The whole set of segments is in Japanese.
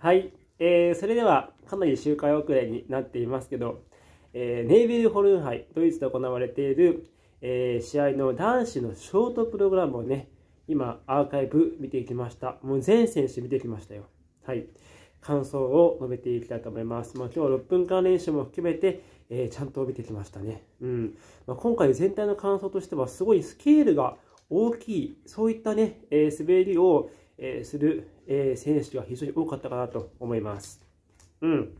はい、えー、それではかなり周回遅れになっていますけど、えー、ネイビルホルン杯ドイツで行われている、えー、試合の男子のショートプログラムをね今アーカイブ見ていきましたもう全選手見てきましたよはい感想を述べていきたいと思います、まあ、今日6分間練習も含めて、えー、ちゃんと見てきましたね、うんまあ、今回全体の感想としてはすごいスケールが大きいそういったね、えー、滑りをえする、え選手が非常に多かったかなと思います。うん。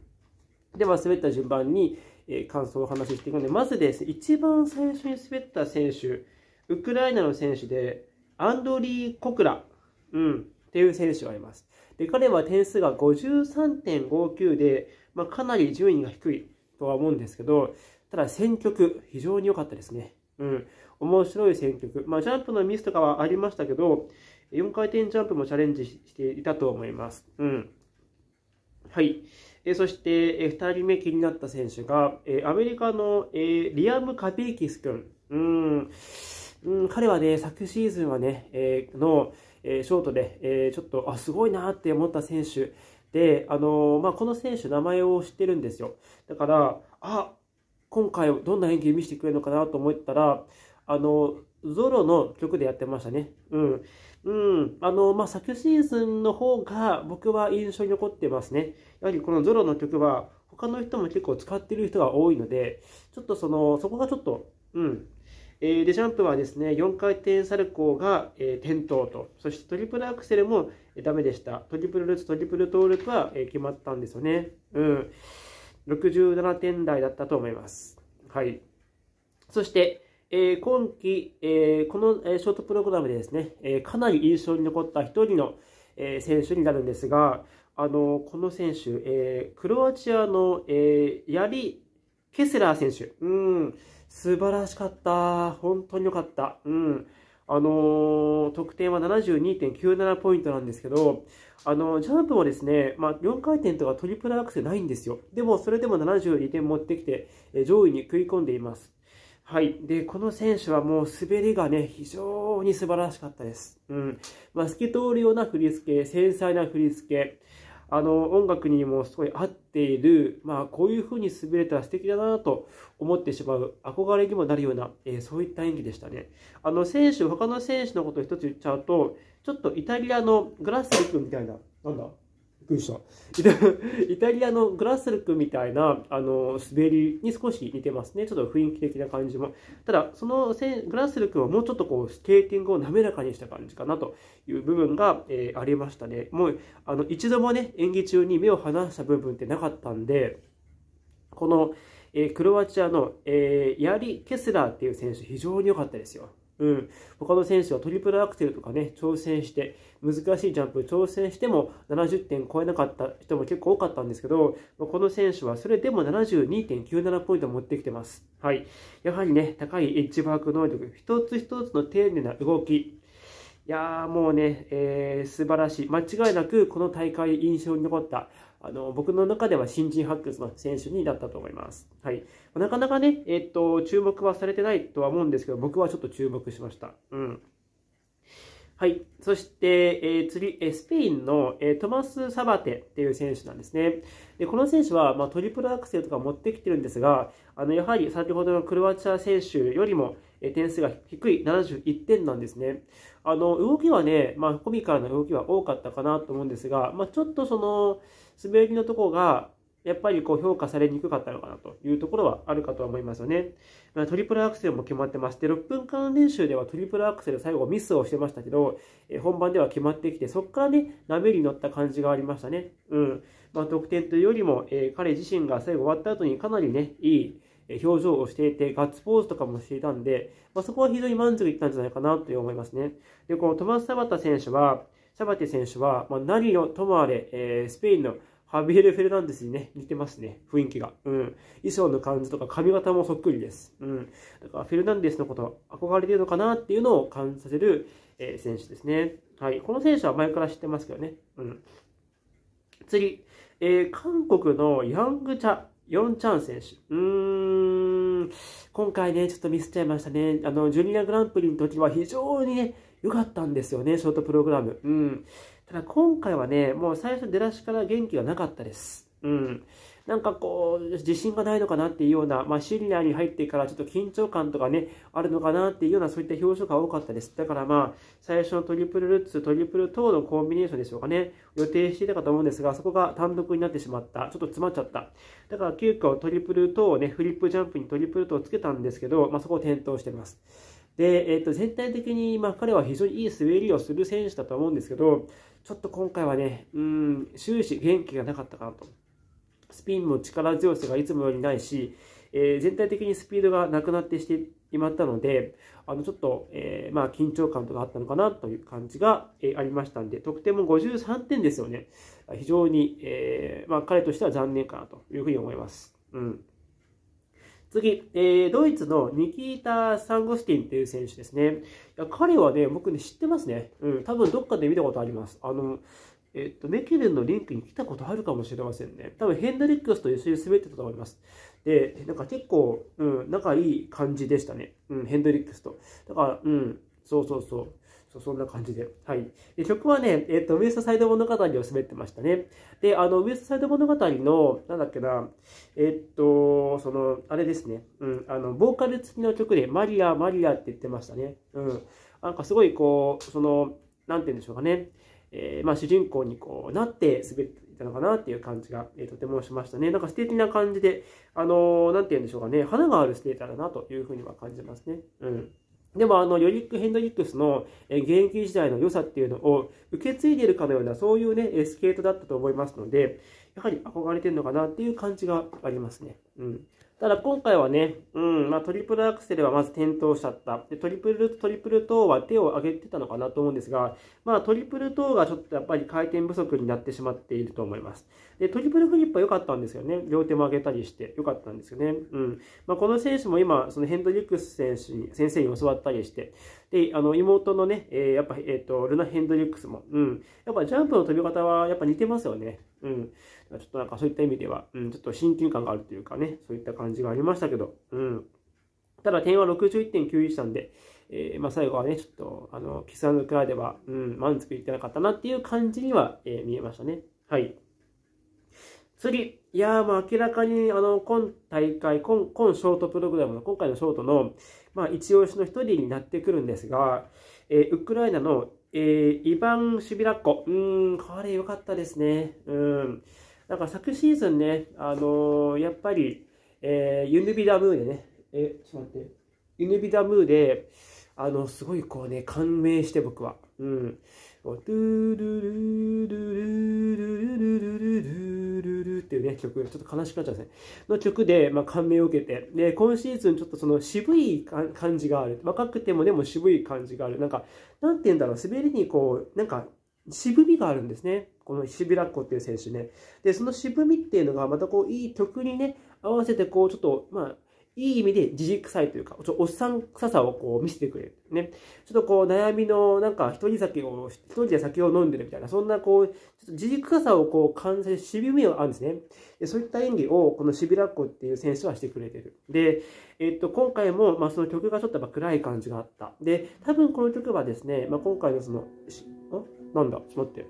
では、滑った順番に、え感想をお話ししていくので、まずですね、一番最初に滑った選手、ウクライナの選手で、アンドリー・コクラ、うん、っていう選手がいます。で、彼は点数が53.59で、まあ、かなり順位が低いとは思うんですけど、ただ選曲、非常に良かったですね。うん。面白い選曲。まあ、ジャンプのミスとかはありましたけど、4回転ジャンプもチャレンジしていたと思います。うん。はい。えそして、え2人目気になった選手が、えアメリカの、えリアム・カピーキス君。うん。うん、彼はね、昨シーズンはね、えの、えショートで、えちょっと、あ、すごいなって思った選手で、あのまあ、この選手、名前を知ってるんですよ。だから、あ、今回どんな演技見せてくれるのかなと思ったら、あの、ゾロの曲でやってましたね。うん。うん、あの、まあ、昨シーズンの方が僕は印象に残ってますね。やはりこのゾロの曲は他の人も結構使ってる人が多いので、ちょっとその、そこがちょっと、うん。えー、で、ジャンプはですね、4回転サルコーが、えー、転倒と、そしてトリプルアクセルも、えー、ダメでした。トリプルルーツ、トリプルトーループは、えー、決まったんですよね。うん。67点台だったと思います。はい。そして、えー、今季、えー、この、ショートプログラムでですね、えかなり印象に残った一人の、え選手になるんですが、あのこの選手、えクロアチアの、えヤリ・ケセラー選手、うん、素晴らしかった、本当に良かった、うんあの得点は72.97ポイントなんですけど、あのジャンプもですね、まあ、4回転とかトリプルアクセルないんですよ、でもそれでも72点持ってきて、え上位に食い込んでいます。はい。で、この選手はもう滑りがね、非常に素晴らしかったです。うん。まあ、透き通るような振り付け、繊細な振り付け、あの、音楽にもすごい合っている、まあ、こういう風に滑れたら素敵だなと思ってしまう、憧れにもなるような、えー、そういった演技でしたね。あの、選手、他の選手のことを一つ言っちゃうと、ちょっとイタリアのグラッセル君みたいな、なんだくりした イタリアのグラスルクみたいなあの滑りに少し似てますねちょっと雰囲気的な感じもただそのグラスルクはもうちょっとこうスケーティングを滑らかにした感じかなという部分が、えー、ありましたねもうあの一度もね演技中に目を離した部分ってなかったんでこのえー、クロアチアの、えー、ヤリ・ケスラーっていう選手、非常に良かったですよ。うん、他の選手はトリプルアクセルとかね、挑戦して、難しいジャンプ挑戦しても70点超えなかった人も結構多かったんですけど、この選手はそれでも72.97ポイント持ってきてます。はい。やはりね、高いエッジワーク能力、一つ一つの丁寧な動き、いやーもうね、えー、素晴らしい。間違いなくこの大会印象に残ったあの、僕の中では新人発掘の選手になったと思います。はい。なかなかね、えっと、注目はされてないとは思うんですけど、僕はちょっと注目しました。うん。はい。そして、えー、次、えスペインの、えー、トマス・サバテっていう選手なんですね。で、この選手は、まあ、トリプルアクセルとか持ってきてるんですが、あの、やはり先ほどのクロアチア選手よりも、点数が低い71点なんですね。あの、動きはね、まあ、コミカルな動きは多かったかなと思うんですが、まあ、ちょっとその、滑りのとこが、やっぱりこう評価されにくかったのかなというところはあるかと思いますよね。トリプルアクセルも決まってまして、6分間練習ではトリプルアクセル最後ミスをしてましたけど、え本番では決まってきて、そこからね、りに乗った感じがありましたね。うん。まあ、得点というよりも、えー、彼自身が最後終わった後にかなりね、いい表情をしていて、ガッツポーズとかもしていたんで、まあ、そこは非常に満足いったんじゃないかなと思いますね。で、このトマス・サバタ選手は、サバテ選手は、まあ、何をともあれ、えー、スペインのハビエル・フェルナンデスにね、似てますね。雰囲気が。うん。衣装の感じとか髪型もそっくりです。うん。だから、フェルナンデスのこと憧れてるのかなっていうのを感じさせる、えー、選手ですね。はい。この選手は前から知ってますけどね。うん。次。えー、韓国のヤングチャヨンチャン選手。うーん、今回ね、ちょっとミスっちゃいましたね。あの、ジュニアグランプリの時は非常にね、良かったんですよね、ショートプログラム。うん。ただ今回はね、もう最初出だしから元気がなかったです。うん。なんかこう、自信がないのかなっていうような、まあ、シニアに入ってからちょっと緊張感とかね、あるのかなっていうような、そういった表情が多かったです。だからまあ、最初のトリプルルッツ、トリプル等のコンビネーションでしょうかね、予定していたかと思うんですが、そこが単独になってしまった。ちょっと詰まっちゃった。だから急遽トリプル等をね、フリップジャンプにトリプルトをつけたんですけど、まあ、そこを転倒してます。で、えっ、と、全体的に、まあ、彼は非常にいい滑りをする選手だと思うんですけど、ちょっと今回はね、うん、終始元気がなかったかなと。スピンも力強さがいつもよりないし、えー、全体的にスピードがなくなってしてしまったので、あのちょっと、えー、まあ、緊張感とかあったのかなという感じが、えー、ありましたんで、得点も53点ですよね。非常に、えまあ、彼としては残念かなというふうに思います。うん、次、えドイツのニキータ・サンゴスティンという選手ですね。いや彼はね、僕ね、知ってますね。うん、多分どっかで見たことあります。あのえっと、メケレンのリンクに来たことあるかもしれませんね。多分ヘンドリックスと一緒に滑ってたと思います。で、なんか結構、うん、仲いい感じでしたね。うん、ヘンドリックスと。だから、うん、そうそうそう。そうそんな感じで。はい。で曲はね、えっ、と、ウエストサイド物語を滑ってましたね。で、あの、ウエストサイド物語の、なんだっけな、えっ、と、その、あれですね。うん、あの、ボーカル付きの曲で、マリア、マリアって言ってましたね。うん。なんかすごい、こう、その、なんて言うんでしょうかね。えー、まあ、主人公にこうなって滑っていたのかなっていう感じが、えー、とてもしましたね。なんか素敵な感じで、あのー、なんて言うんでしょうかね、花があるステーターだなというふうには感じますね。うん。でもあのヨリック・ヘンドリックスの現役時代の良さっていうのを受け継いでいるかのようなそういうねスケートだったと思いますのでやはり憧れてるのかなっていう感じがありますね。うんただ今回はね、うん、まあ、トリプルアクセルはまず転倒しちゃった。で、トリプルト、リプル等は手を上げてたのかなと思うんですが、まあ、トリプル等がちょっとやっぱり回転不足になってしまっていると思います。で、トリプルフリップは良かったんですよね。両手も上げたりして良かったんですよね。うん。まあ、この選手も今、そのヘンドリックス選手に、先生に教わったりして、で、あの、妹のね、えー、やっぱ、えっ、ー、と、ルナ・ヘンドリックスも、うん。やっぱジャンプの飛び方はやっぱ似てますよね。うん。ちょっとなんかそういった意味では、うん、ちょっと親近感があるというかね、そういった感じがありましたけど、うん。ただ点は61.91たんで、えー、まあ最後はね、ちょっと、あの、キスクラでは、うん、満足いってなかったなっていう感じには、えー、見えましたね。はい。次、いやー、まあ明らかに、あの、今大会、今、今ショートプログラムの、今回のショートの、まあ一押しの一人になってくるんですが、えー、ウクライナのえー、イヴァン・シュビラッコ。うん、これ良かったですね。うん。なんか昨シーズンね、あのー、やっぱり、えー、ユヌビダムーでね、え、ちょっと待って、ユヌビダムーで、あの、すごいこうね、感銘して僕は。うん。トゥルルルルルルルルルルルっていうね、曲ちょっと悲しくなっちゃうんですね。の曲で、まあ、感銘を受けて、で、今シーズンちょっとその渋い感じがある。若くてもでも渋い感じがある。なんか、なんて言うんだろう、滑りにこう、なんか、渋みがあるんですね。このシビラッコっていう選手ね。で、その渋みっていうのが、またこう、いい曲にね、合わせてこう、ちょっと、まあ、いい意味でじじくさいというか、ちょおっさん臭さをこう見せてくれる。ね。ちょっとこう悩みの、なんか一人酒を、一人で酒を飲んでるみたいな、そんなこう、ちょっとじじくさをこう感じるしびみがあるんですね。でそういった演技を、このしびらっこっていう選手はしてくれてる。で、えっと、今回も、まあその曲がちょっとっ暗い感じがあった。で、多分この曲はですね、まあ今回のその、んなんだ、待って。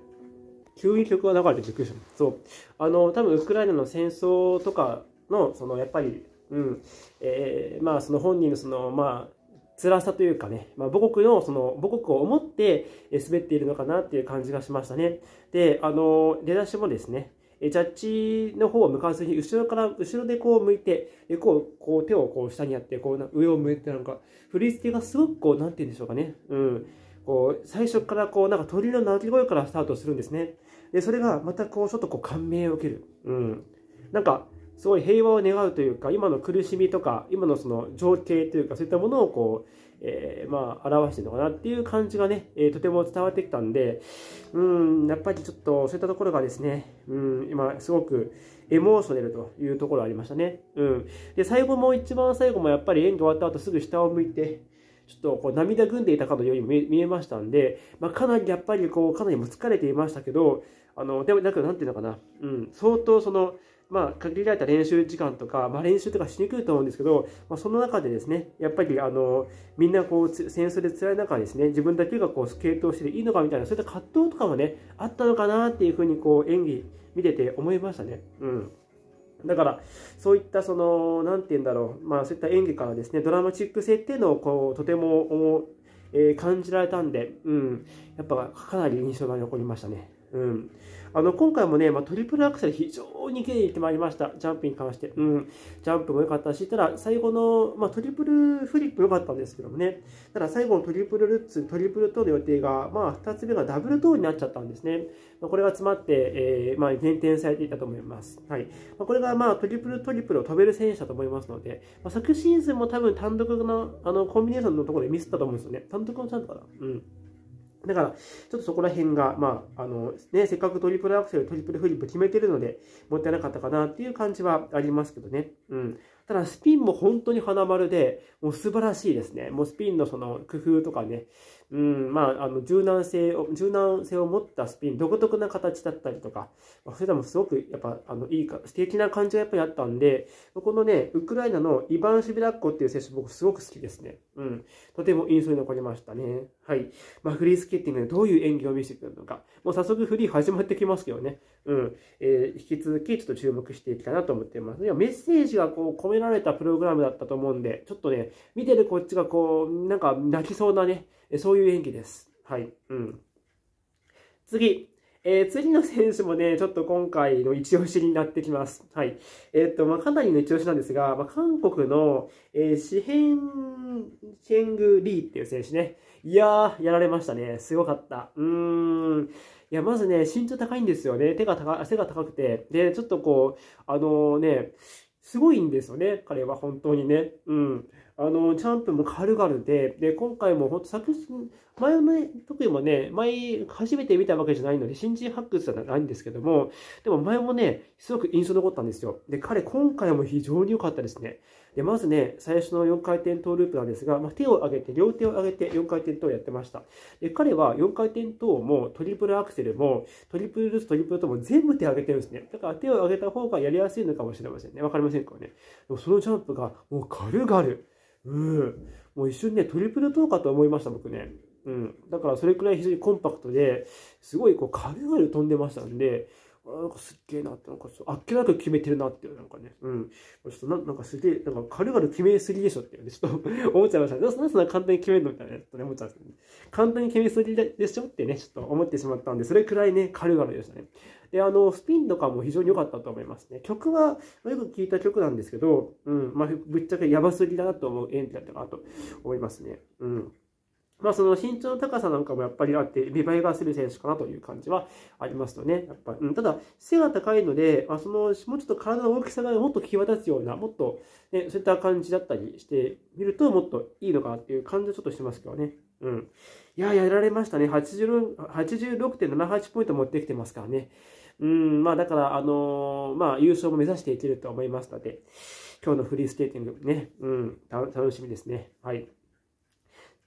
急に曲が流れてびっくりした。そう。あの、多分ウクライナの戦争とかの、そのやっぱりうんえーまあ、その本人のその、まあ辛さというかね、まあ、母国の、その、母国を思って滑っているのかなっていう感じがしましたね。で、あの、出だしもですね、ジャッジの方を向かわずに、後ろから、後ろでこう向いて、こう、こう手をこう下にやって、こう、上を向いてなんか、振り付けがすごくこう、なんて言うんでしょうかね。うん。こう、最初からこう、なんか鳥の鳴き声からスタートするんですね。で、それがまたこう、ちょっとこう、感銘を受ける。うん。なんか、すごい平和を願うというか今の苦しみとか今のその情景というかそういったものをこう、えー、まあ表してるのかなっていう感じがね、えー、とても伝わってきたんでうんやっぱりちょっとそういったところがですねうん今すごくエモーショナルというところありましたね、うん、で最後も一番最後もやっぱり演技終わった後すぐ下を向いてちょっとこう涙ぐんでいたかのように見えましたんで、まあ、かなりやっぱりこうかなりも疲れていましたけどあのでもだけていうのかな、うん、相当そのまあ、限られた練習時間とか、まあ、練習とかしにくいと思うんですけど、まあ、その中でですね、やっぱりあのみんなこう戦争で辛い中ですね、自分だけがこうスケートをしていいのかみたいな、そういった葛藤とかもね、あったのかなっていうふうにこう演技見てて思いましたね。うんだから、そういったその、なんて言うんだろう、まあそういった演技からですね、ドラマチック性っていうのをこう、とても、えー、感じられたんで、うん、やっぱかなり印象が残りましたね。うん。あの今回もね、まあ、トリプルアクセル非常に綺麗にいってまいりました、ジャンプに関して。うん、ジャンプも良かったし、ただ最後の、まあ、トリプルフリップ良かったんですけどもね、ただ最後のトリプルルッツ、トリプルトウの予定が、まあ、2つ目がダブルトウになっちゃったんですね。まあ、これが詰まって、えーまあ、減点されていたと思います。はいまあ、これが、まあ、トリプルトリプルを飛べる選手だと思いますので、まあ、昨シーズンも多分単独のあのコンビネーションのところでミスったと思うんですよね。単独のチャンスかな。うんだから、ちょっとそこら辺が、まあ、あの、ね、せっかくトリプルアクセル、トリプルフリップ決めてるので、もったいなかったかなっていう感じはありますけどね。うん。ただ、スピンも本当に花丸で、もう素晴らしいですね。もうスピンのその工夫とかね、うん、まあ、あの、柔軟性を、柔軟性を持ったスピン、独特な形だったりとか、まあ、それでもすごく、やっぱ、あの、いいか、素敵な感じがやっぱりあったんで、このね、ウクライナのイバン・シビラッコっていう選手、僕すごく好きですね。うん。とても印象に残りましたね。はい。まあ、フリースケーティングでどういう演技を見せてくるのか。もう早速フリー始まってきますけどね。うん。えー、引き続きちょっと注目していきたいなと思っています。いや、メッセージがこう込められたプログラムだったと思うんで、ちょっとね、見てるこっちがこう、なんか泣きそうなね、そういう演技です。はい。うん。次。えー、次の選手もね、ちょっと今回の一押しになってきます。はい。えー、っと、まあ、かなりの一押しなんですが、まあ、韓国の、えー、シヘン、シェング・リーっていう選手ね。いやー、やられましたね。すごかった。うーん。いや、まずね、身長高いんですよね。手が高、背が高くて。で、ちょっとこう、あのー、ね、すごいんですよね。彼は本当にね。うん。あの、ジャンプも軽々で、で、今回も本当作品、前々、特にもね、前、初めて見たわけじゃないので、新人発掘ではないんですけども、でも前もね、すごく印象残ったんですよ。で、彼、今回も非常に良かったですね。で、まずね、最初の4回転トーループなんですが、まあ、手を上げて、両手を上げて4回転トーやってました。で、彼は4回転トーも、トリプルアクセルも、トリプルルース、トリプルとも全部手を上げてるんですね。だから手を上げた方がやりやすいのかもしれませんね。わかりませんかね。でもそのジャンプが、もう軽々。うん。もう一瞬ね、トリプルトーかと思いました、僕ね。うん。だからそれくらい非常にコンパクトで、すごいこう軽々飛んでましたんで、なんかすっげえなって、なんかあっけなく決めてるなっていう、なんかね、うん。ちょっとななんかすげえ、なんか軽々決めすぎでしょってね、ちょっと思っちゃいました。なんでそんな簡単に決めるのみたいな、ちょっとね、思っちゃうんですけど、簡単に決めすぎでしょってね、ちょっと思ってしまったんで、それくらいね、軽々でしたね。で、あの、スピンとかも非常に良かったと思いますね。曲は、よく聴いた曲なんですけど、うん、まあ、ぶっちゃけやばすぎだなと思う演技だったかなと思いますね。うん。まあ、その身長の高さなんかもやっぱりあって、見栄えがする選手かなという感じはありますとね。やっぱ、うん、ただ、背が高いので、まあ、その、もうちょっと体の大きさがもっと際立つような、もっと、ね、そういった感じだったりしてみると、もっといいのかなっていう感じはちょっとしてますけどね。うん。いや、やられましたね。86.78ポイント持ってきてますからね。うん、まあだから、あのー、まあ優勝も目指していけると思いますので、今日のフリースケーティングね、うん、楽しみですね。はい。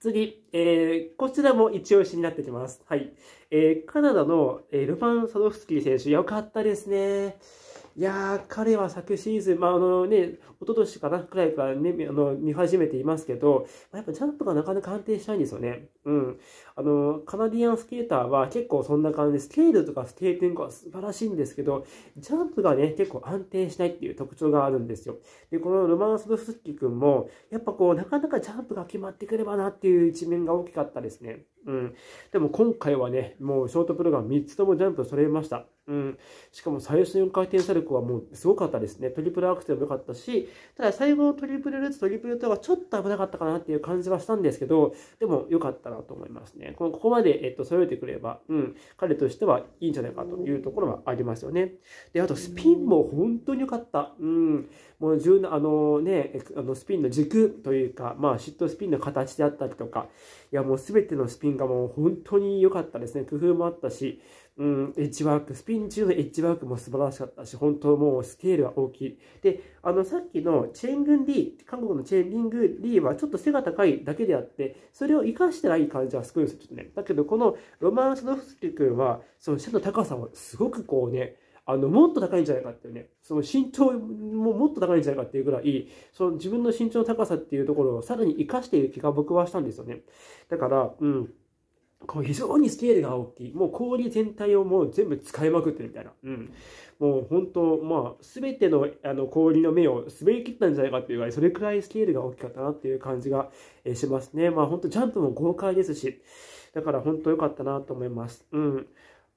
次、えー、こちらも一押しになってきます。はい。えー、カナダの、えー、ルパン・サドフスキー選手、よかったですね。いやー、彼は昨シーズン、まあ、あのね、一昨年かなくらいからね、あの、見始めていますけど、まあ、やっぱジャンプがなかなか安定しないんですよね。うん。あの、カナディアンスケーターは結構そんな感じで、スケールとかステーティングは素晴らしいんですけど、ジャンプがね、結構安定しないっていう特徴があるんですよ。で、このロマンス・ドフスキ君も、やっぱこう、なかなかジャンプが決まってくればなっていう一面が大きかったですね。うん。でも今回はね、もうショートプログラム3つともジャンプ揃えました。うん、しかも最初の4回転サルコーはもうすごかったですね。トリプルアクセルも良かったし、ただ最後のトリプルルーツ、トリプルトはちょっと危なかったかなっていう感じはしたんですけど、でも良かったなと思いますね。ここまで、えっと、揃えてくれば、うん、彼としてはいいんじゃないかというところはありますよね。で、あとスピンも本当に良かった。うん、もう柔軟、あのね、あのスピンの軸というか、まあ、シットスピンの形であったりとか、いや、もう全てのスピンがもう本当に良かったですね。工夫もあったし、うん、エッジワーク、スピン中のエッジワークも素晴らしかったし、本当もうスケールは大きい。で、あの、さっきのチェングン・リー、韓国のチェンリング・リーはちょっと背が高いだけであって、それを活かしたらいい感じはすごいですよ、ちょっとね。だけど、このロマン・スノフスキ君は、その背の高さをすごくこうね、あの、もっと高いんじゃないかっていうね、その身長ももっと高いんじゃないかっていうぐらい、その自分の身長の高さっていうところをさらに活かしている気が僕はしたんですよね。だから、うん。こう非常にスケールが大きい。もう氷全体をもう全部使いまくってるみたいな。うん。もう本当、まあ、すべてのあの氷の目を滑り切ったんじゃないかっていうぐらい、それくらいスケールが大きかったなっていう感じがしますね。まあ本当、ジャンプも豪快ですし、だから本当良かったなと思います。うん。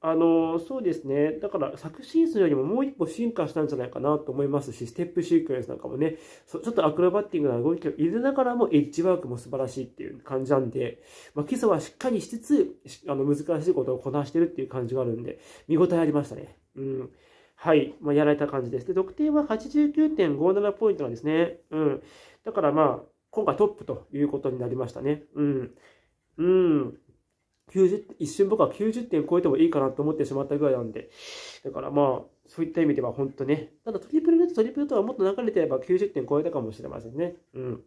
あのそうですね、だから昨シーズンよりももう一歩進化したんじゃないかなと思いますし、ステップシークエンスなんかもね、ちょっとアクロバッティングな動きを入れながらもエッジワークも素晴らしいっていう感じなんで、まあ、基礎はしっかりしつつ、あの難しいことをこなしてるっていう感じがあるんで、見応えありましたね。うん。はい、まあ、やられた感じです。で、得点は89.57ポイントなんですね。うん。だからまあ、今回トップということになりましたね。うん。うん。90、一瞬僕は90点超えてもいいかなと思ってしまったぐらいなんで、だからまあ、そういった意味では本当ね、ただトリプルルト、トリプルとはもっと流れてれば90点超えたかもしれませんね。うん。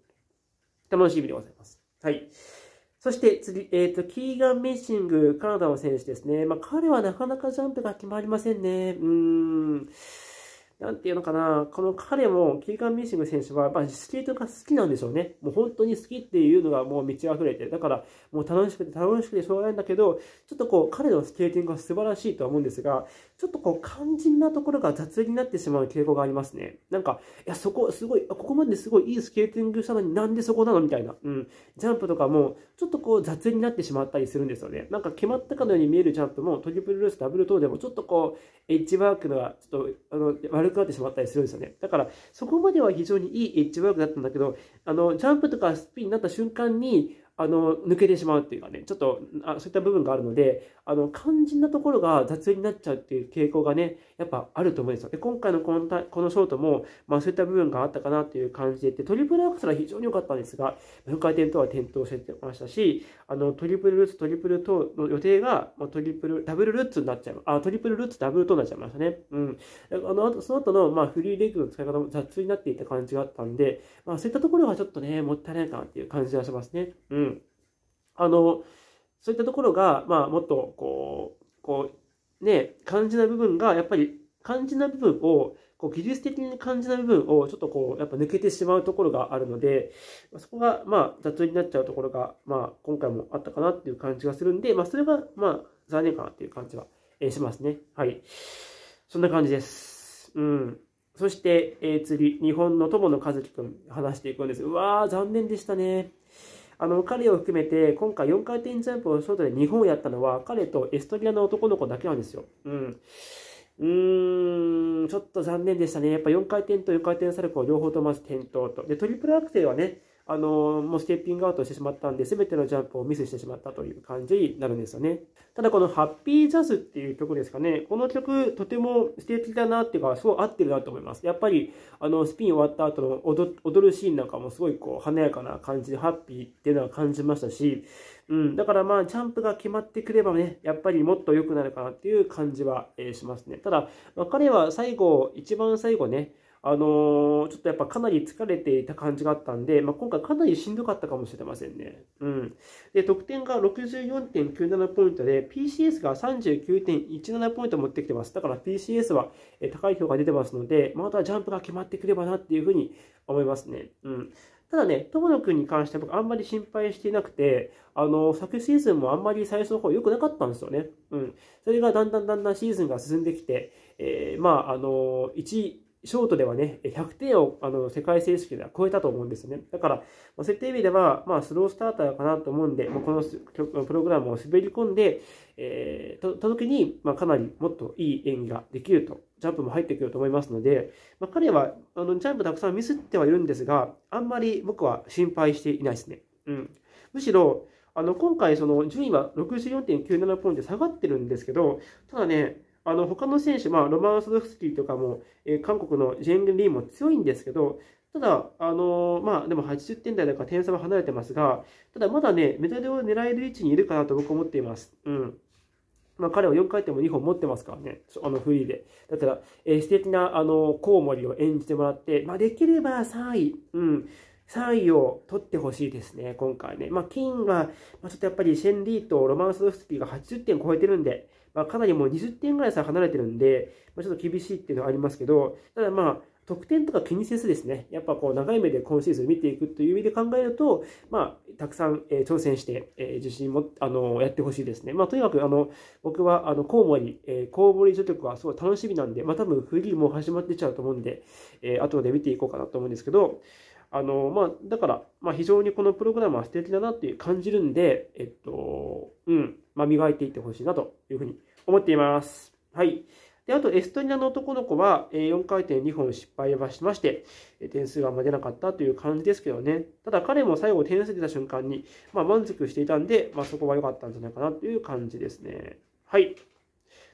楽しみでございます。はい。そして次、えっ、ー、と、キーガン・ミッシング、カナダの選手ですね。まあ、彼はなかなかジャンプが決まりませんね。うーん。なんていうのかな、この彼も、キーカン・ミッシング選手は、やっぱりスケートが好きなんでしょうね。もう本当に好きっていうのがもう満ち溢れて、だから、もう楽しくて楽しくてしょうがないんだけど、ちょっとこう、彼のスケーティングは素晴らしいとは思うんですが、ちょっとこう、肝心なところが雑になってしまう傾向がありますね。なんか、いや、そこ、すごい、ここまですごいいいスケーティングしたのになんでそこなのみたいな。うん。ジャンプとかも、ちょっとこう、雑になってしまったりするんですよね。なんか、決まったかのように見えるジャンプも、トリプルルース、ダブル等でも、ちょっとこう、エッジワークのは、ちょっと、あの、悪悪くなってしまったりするんですよね。だから、そこまでは非常にいいエッジワークだったんだけど、あの、ジャンプとかスピンになった瞬間に、あの抜けてしまうっていうかねちょっとあそういった部分があるのであの肝心なところが雑になっちゃうっていう傾向がねやっぱあると思うんですよで今回のこのこのショートも、まあ、そういった部分があったかなっていう感じでトリプルアクセルは非常に良かったんですが不回転とは転倒してましたしあのトリプルルーツトリプルトの予定が、まあ、トリプルダブルルーツになっちゃうあトリプルルーツダブルトになっちゃいましたねうんあのその後のまあフリーレッグの使い方も雑になっていた感じがあったんで、まあ、そういったところはちょっとねもったいないかなっていう感じがしますねうんあの、そういったところが、まあ、もっと、こう、こう、ね、感じな部分が、やっぱり、感じな部分を、こう、技術的に感じな部分を、ちょっとこう、やっぱ抜けてしまうところがあるので、そこが、まあ、雑になっちゃうところが、まあ、今回もあったかなっていう感じがするんで、まあ、それが、まあ、残念かなっていう感じは、えしますね。はい。そんな感じです。うん。そして、えー、次、日本の友野和樹くん、話していくんです。うわー、残念でしたね。あの彼を含めて今回4回転ジャンプをショートで日本をやったのは彼とエストニアの男の子だけなんですよ。うんうーん、ちょっと残念でしたね。やっぱ4回転と4回転サルコー両方とまず転倒と。で、トリプルアクセルはね、あの、もうステッピングアウトしてしまったんで、全てのジャンプをミスしてしまったという感じになるんですよね。ただこのハッピージャズっていう曲ですかね、この曲とても素敵だなっていうか、すごい合ってるなと思います。やっぱり、あの、スピン終わった後の踊踊るシーンなんかもすごいこう華やかな感じでハッピーっていうのは感じましたし、うん、だからまあ、ジャンプが決まってくればね、やっぱりもっと良くなるかなっていう感じは、えー、しますね。ただ、まあ、彼は最後、一番最後ね、あのー、ちょっとやっぱかなり疲れていた感じがあったんで、まあ、今回かなりしんどかったかもしれませんね。うん。で、得点が64.97ポイントで、PCS が39.17ポイント持ってきてます。だから PCS は高い評が出てますので、またジャンプが決まってくればなっていうふうに思いますね。うん。ただね、友野くんに関しては僕あんまり心配していなくて、あの、昨シーズンもあんまり最初の方良くなかったんですよね。うん。それがだんだんだんだんシーズンが進んできて、えー、まあ、あの、1、ショートではね、100点をあの世界選手権では超えたと思うんですね。だから、まそういった意味では、まあ、スロースターターかなと思うんで、まあ、このプログラムを滑り込んで、えー、とた時に、まあ、かなりもっといい演技ができると、ジャンプも入ってくると思いますので、まあ、彼はあのジャンプたくさんミスってはいるんですが、あんまり僕は心配していないですね。うん、むしろ、あの今回、その順位は64.97ポイントで下がってるんですけど、ただね、あの他の選手、まあ、ロマン・ソドフスキーとかも、えー、韓国のジェン・リーも強いんですけど、ただ、あのー、まあ、でも80点台だから点差は離れてますが、ただまだね、メダルを狙える位置にいるかなと僕は思っています。うん。まあ、彼は4回転も2本持ってますからね、あのフリーで。だから、えー、素敵な、あのコウモリを演じてもらって、まあ、できれば3位、うん、3位を取ってほしいですね、今回ね。まあ、金は、まあ、ちょっとやっぱりシェンリーとロマン・ソドフスキーが80点超えてるんで、まあ、かなりもう20点ぐらい差離れてるんで、まあ、ちょっと厳しいっていうのはありますけど、ただまあ、得点とか気にせずですね、やっぱこう長い目で今シーズン見ていくという意味で考えると、まあ、たくさん、えー、挑戦して、えー、自信も、あのやってほしいですね。まあ、とにかく、あの、僕は、あの、コウモリ、えー、コウモリ除局はすごい楽しみなんで、まあ、多分フリーも始まってちゃうと思うんで、えー、後で見ていこうかなと思うんですけど、あの、まあ、だから、まあ、非常にこのプログラムは素敵だなっていう感じるんで、えっと、うん、まあ、磨いていってほしいなというふうに思っています。はい。で、あと、エストニアの男の子は、え4回転2本失敗はしまして、え点数があんま出なかったという感じですけどね。ただ、彼も最後点数出た瞬間に、まあ、満足していたんで、まあ、そこは良かったんじゃないかなという感じですね。はい。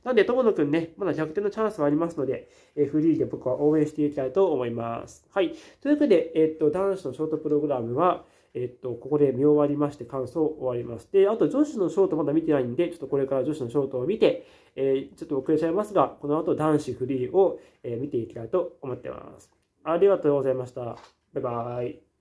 なんで、友野くんね、まだ逆転のチャンスはありますので、えフリーで僕は応援していきたいと思います。はい。というわけで、えっと、男子のショートプログラムは、えっと、ここで見終わりまして、感想を終わります。で、あと女子のショートまだ見てないんで、ちょっとこれから女子のショートを見て、えー、ちょっと遅れちゃいますが、この後男子フリーを、え見ていきたいと思ってます。ありがとうございました。バイバイ。